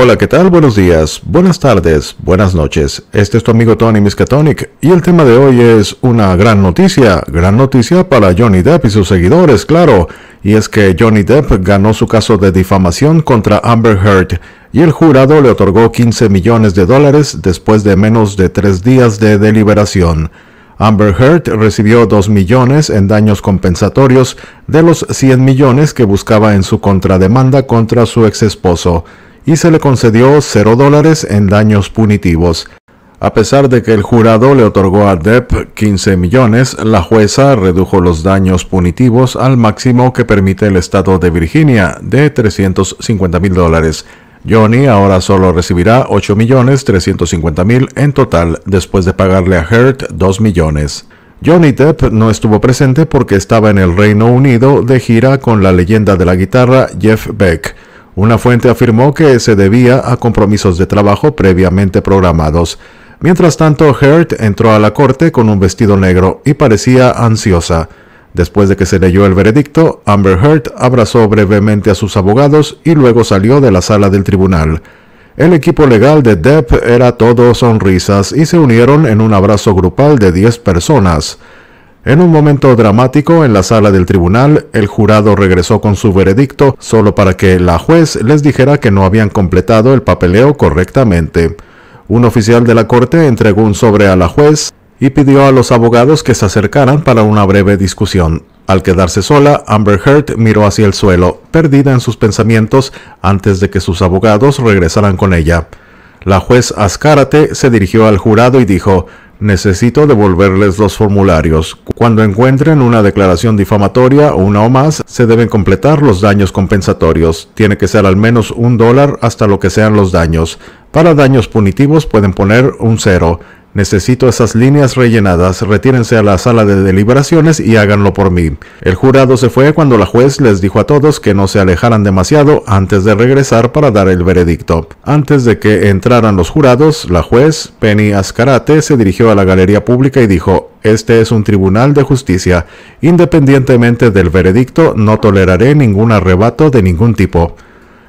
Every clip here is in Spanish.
Hola, ¿qué tal? Buenos días, buenas tardes, buenas noches. Este es tu amigo Tony Miskatonic y el tema de hoy es una gran noticia, gran noticia para Johnny Depp y sus seguidores, claro, y es que Johnny Depp ganó su caso de difamación contra Amber Heard y el jurado le otorgó 15 millones de dólares después de menos de tres días de deliberación. Amber Heard recibió 2 millones en daños compensatorios de los 100 millones que buscaba en su contrademanda contra su ex esposo y se le concedió 0 dólares en daños punitivos. A pesar de que el jurado le otorgó a Depp 15 millones, la jueza redujo los daños punitivos al máximo que permite el estado de Virginia, de 350 mil dólares. Johnny ahora solo recibirá 8 millones 350 mil en total, después de pagarle a Hurt 2 millones. Johnny Depp no estuvo presente porque estaba en el Reino Unido de gira con la leyenda de la guitarra Jeff Beck. Una fuente afirmó que se debía a compromisos de trabajo previamente programados. Mientras tanto, Hurt entró a la corte con un vestido negro y parecía ansiosa. Después de que se leyó el veredicto, Amber Hurt abrazó brevemente a sus abogados y luego salió de la sala del tribunal. El equipo legal de Depp era todo sonrisas y se unieron en un abrazo grupal de 10 personas. En un momento dramático en la sala del tribunal, el jurado regresó con su veredicto solo para que la juez les dijera que no habían completado el papeleo correctamente. Un oficial de la corte entregó un sobre a la juez y pidió a los abogados que se acercaran para una breve discusión. Al quedarse sola, Amber Heard miró hacia el suelo, perdida en sus pensamientos, antes de que sus abogados regresaran con ella. La juez Azcárate se dirigió al jurado y dijo, Necesito devolverles los formularios. Cuando encuentren una declaración difamatoria o una o más, se deben completar los daños compensatorios. Tiene que ser al menos un dólar hasta lo que sean los daños. Para daños punitivos pueden poner un cero. Necesito esas líneas rellenadas, retírense a la sala de deliberaciones y háganlo por mí. El jurado se fue cuando la juez les dijo a todos que no se alejaran demasiado antes de regresar para dar el veredicto. Antes de que entraran los jurados, la juez, Penny Ascarate, se dirigió a la galería pública y dijo, este es un tribunal de justicia. Independientemente del veredicto, no toleraré ningún arrebato de ningún tipo.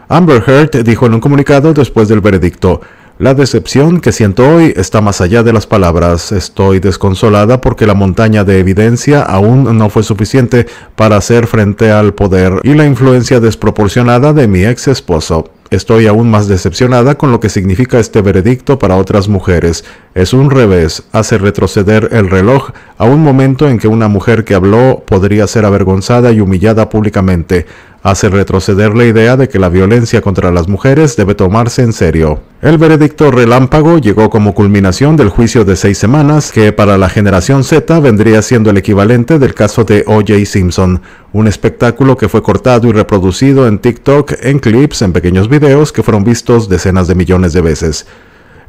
Amber Heard dijo en un comunicado después del veredicto, la decepción que siento hoy está más allá de las palabras. Estoy desconsolada porque la montaña de evidencia aún no fue suficiente para hacer frente al poder y la influencia desproporcionada de mi ex esposo. Estoy aún más decepcionada con lo que significa este veredicto para otras mujeres. Es un revés, hace retroceder el reloj a un momento en que una mujer que habló podría ser avergonzada y humillada públicamente. Hace retroceder la idea de que la violencia contra las mujeres debe tomarse en serio. El veredicto relámpago llegó como culminación del juicio de seis semanas que para la generación Z vendría siendo el equivalente del caso de OJ Simpson, un espectáculo que fue cortado y reproducido en TikTok, en clips, en pequeños videos que fueron vistos decenas de millones de veces.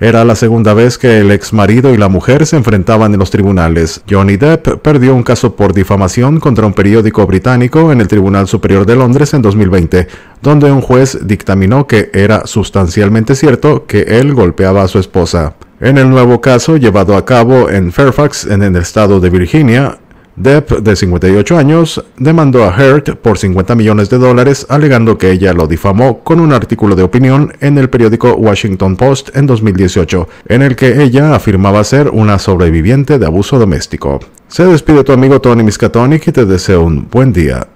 Era la segunda vez que el ex marido y la mujer se enfrentaban en los tribunales. Johnny Depp perdió un caso por difamación contra un periódico británico en el Tribunal Superior de Londres en 2020, donde un juez dictaminó que era sustancialmente cierto que él golpeaba a su esposa. En el nuevo caso llevado a cabo en Fairfax, en el estado de Virginia, Depp, de 58 años, demandó a Heard por 50 millones de dólares alegando que ella lo difamó con un artículo de opinión en el periódico Washington Post en 2018, en el que ella afirmaba ser una sobreviviente de abuso doméstico. Se despide tu amigo Tony Miskatonic y te deseo un buen día.